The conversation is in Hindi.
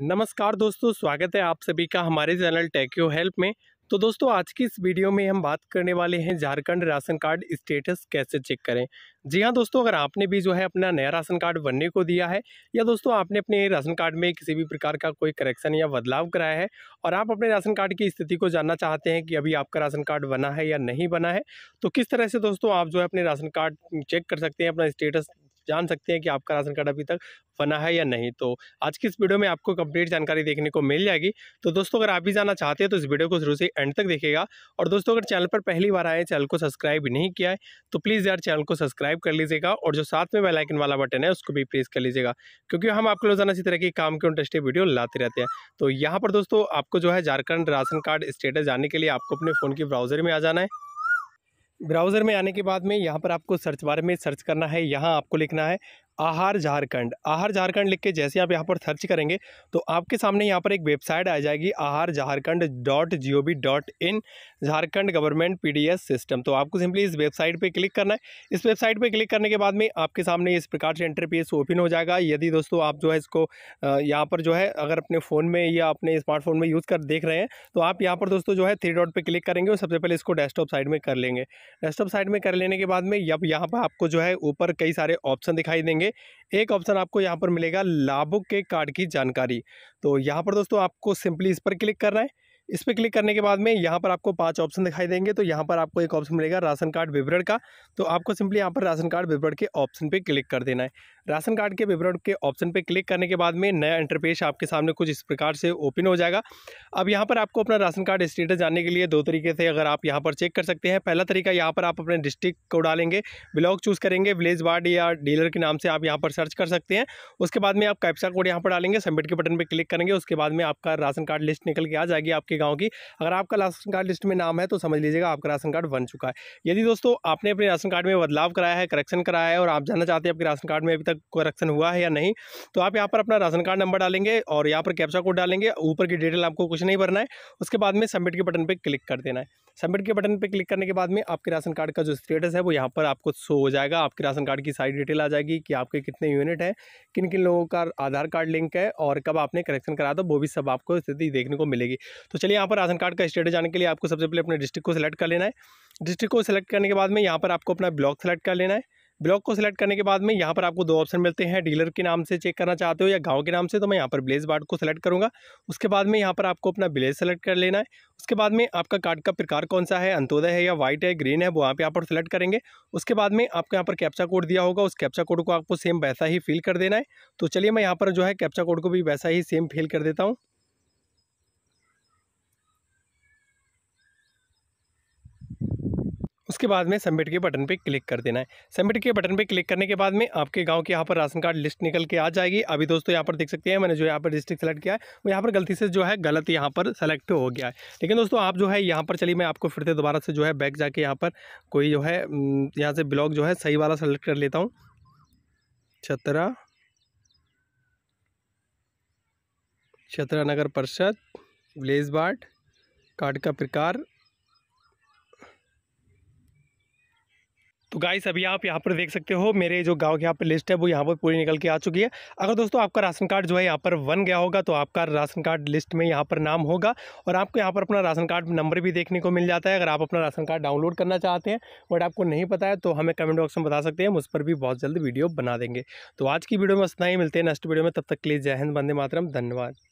नमस्कार दोस्तों स्वागत है आप सभी का हमारे चैनल टेक्यो हेल्प में तो दोस्तों आज की इस वीडियो में हम बात करने वाले हैं झारखंड राशन कार्ड स्टेटस कैसे चेक करें जी हाँ दोस्तों अगर आपने भी जो है अपना नया राशन कार्ड बनने को दिया है या दोस्तों आपने अपने राशन कार्ड में किसी भी प्रकार का कोई करेक्शन या बदलाव कराया है और आप अपने राशन कार्ड की स्थिति को जानना चाहते हैं कि अभी आपका राशन कार्ड बना है या नहीं बना है तो किस तरह से दोस्तों आप जो है अपने राशन कार्ड चेक कर सकते हैं अपना स्टेटस जान सकते हैं कि आपका राशन कार्ड अभी तक बना है या नहीं तो आज की इस वीडियो में आपको कंप्लीट जानकारी देखने को मिल जाएगी तो दोस्तों अगर आप भी जाना चाहते हैं तो इस वीडियो को जरूर से एंड तक देखेगा और दोस्तों अगर चैनल पर पहली बार आए चैनल को सब्सक्राइब नहीं किया है तो प्लीज़ यार चैनल को सब्सक्राइब कर लीजिएगा और जो साथ में बेलाइकन वाला बटन है उसको भी प्रेस कर लीजिएगा क्योंकि हम आपको रोजाना इसी तरह के काम के इंटरेस्टेड वीडियो लाते रहते हैं तो यहाँ पर दोस्तों आपको जो है झारखंड राशन कार्ड स्टेटस जानने के लिए आपको अपने फ़ोन के ब्राउज़र में आ जाना है ब्राउज़र में आने के बाद में यहाँ पर आपको सर्च बार में सर्च करना है यहाँ आपको लिखना है आहार झारखंड आहार झारखंड लिख के जैसे आप यहाँ पर सर्च करेंगे तो आपके सामने यहाँ पर एक वेबसाइट आ जाएगी Aahar Jharkhand dot G O V dot in Jharkhand government P D S system तो आपको सिंपली इस वेबसाइट पर क्लिक करना है इस वेबसाइट पर क्लिक करने के बाद में आपके सामने इस प्रकार से पेज ओपन हो जाएगा यदि दोस्तों आप जो है इसको यहाँ पर जो है अगर अपने फ़ोन में या अपने स्मार्टफोन में यूज़ कर देख रहे हैं तो आप यहाँ पर दोस्तों जो है थ्री डॉट पर क्लिक करेंगे और सबसे पहले इसको डेस्कटॉप साइड में कर लेंगे डेस्कटॉप साइड में कर लेने के बाद में अब यहाँ पर आपको जो है ऊपर कई सारे ऑप्शन दिखाई देंगे एक ऑप्शन आपको यहाँ पर मिलेगा लाभुक के कार्ड की जानकारी तो यहाँ पर दोस्तों आपको सिंपली इस पर क्लिक करना है इस पर क्लिक करने के बाद में यहाँ पर आपको पाँच ऑप्शन दिखाई देंगे तो यहाँ पर आपको एक ऑप्शन मिलेगा राशन कार्ड विवरण का तो आपको सिंपली यहाँ पर राशन कार्ड विवरण के ऑप्शन पर क्लिक कर देना है राशन कार्ड के विवरण के ऑप्शन पर क्लिक करने के बाद में नया इंटरपेश आपके सामने कुछ इस प्रकार से ओपन हो जाएगा अब यहाँ पर आपको अपना राशन कार्ड स्टेटस जानने के लिए दो तरीके से अगर आप यहाँ पर चेक कर सकते हैं पहला तरीका यहाँ पर आप अपने डिस्ट्रिक्ट को डालेंगे ब्लॉक चूज़ करेंगे विलेज वार्ड या डीलर के नाम से आप यहाँ पर सर्च कर सकते हैं उसके बाद में आप कैप्सा कोड यहाँ पर डालेंगे सबमिट के बटन पर क्लिक करेंगे उसके बाद में आपका राशन कार्ड लिस्ट निकल के आ जाएगी आपके गाँव की अगर आपका राशन कार्ड लिस्ट में नाम है तो समझ लीजिएगा आपका राशन कार्ड बन चुका है यदि दोस्तों आपने अपने राशन कार्ड में बदलाव कराया है करेक्शन कराया है और आप जानना चाहते हैं आपके राशन कार्ड में अभी तक करेक्शन हुआ है या नहीं तो आप यहाँ पर अपना राशन कार्ड नंबर डालेंगे और यहाँ पर कैप्चा कोड डालेंगे ऊपर की डिटेल आपको कुछ नहीं भरना है उसके बाद में सबमिट के बटन पर क्लिक कर देना है सबमिट के बटन पर क्लिक करने के बाद में आपके राशन कार्ड का जो स्टेटस है वो यहाँ पर आपको शो हो जाएगा आपके राशन कार्ड की सारी डिटेल आ जाएगी कि आपके कितने यूनिट हैं किन किन लोगों का आधार कार्ड लिंक है और कब आपने करेक्शन करा था वो भी सब आपको स्थिति देखने को मिलेगी तो चलिए चलिए यहाँ पर राशन कार्ड का स्टेटस जाने के लिए आपको सबसे पहले अपने डिस्ट्रिक्ट को सिलेक्ट कर लेना है डिस्ट्रिक्ट को सिलेक्ट करने के बाद में यहाँ पर आपको अपना ब्लॉक सेलेक्ट कर लेना है ब्लॉक को सिलेक्ट करने के बाद में यहाँ पर आपको दो ऑप्शन मिलते हैं डीलर के नाम से चेक करना चाहते हो या गांव के नाम से तो मैं यहाँ पर ब्लेज वार्ड को सिलेक्ट करूँगा उसके बाद में यहाँ पर आपको अपना ब्लेज सेलेक्ट कर लेना है उसके बाद में आपका कार्ड का प्रकार कौन सा है अंतोदय है या व्हाइट है ग्रीन है वो आप यहाँ पर सेलेक्ट करेंगे उसके बाद में आपको यहाँ पर कैप्चा कोड दिया होगा उस कैप्चा कोड को आपको सेम वैसा ही फिल कर देना है तो चलिए मैं यहाँ पर जो है कैप्चा कोड को भी वैसा ही सेम फिल कर देता हूँ उसके बाद में सबमिट के बटन पर क्लिक कर देना है सबमिट के बटन पर क्लिक करने के बाद में आपके गाँव के यहाँ पर राशन कार्ड लिस्ट निकल के आ जाएगी अभी दोस्तों यहाँ पर देख सकते हैं मैंने जो यहाँ पर डिस्ट्रिक्ट सेलेक्ट किया है वो यहाँ पर गलती से जो है गलत यहाँ पर सेलेक्ट हो गया है लेकिन दोस्तों आप जो है यहाँ पर चलिए मैं आपको फिर से दोबारा से जो है बैक जाके यहाँ पर कोई जो है यहाँ से ब्लॉक जो है सही वाला सेलेक्ट कर लेता हूँ छतरा छतरा नगर परिषद ब्लेज बाट कार्ड का प्रकार तो गाइस अभी आप यहाँ पर देख सकते हो मेरे जो गांव की यहाँ पर लिस्ट है वो यहाँ पर पूरी निकल के आ चुकी है अगर दोस्तों आपका राशन कार्ड जो है यहाँ पर बन गया होगा तो आपका राशन कार्ड लिस्ट में यहाँ पर नाम होगा और आपको यहाँ पर अपना राशन कार्ड नंबर भी देखने को मिल जाता है अगर आप अपना राशन कार्ड डाउनलोड करना चाहते हैं बट आपको नहीं पता है तो हमें कमेंट बॉक्स में बता सकते हैं उस पर भी बहुत जल्द वीडियो बना देंगे तो आज की वीडियो में इतना ही मिलते हैं नेक्स्ट वीडियो में तब तक के लिए जय हिंद बंदे मातरम धन्यवाद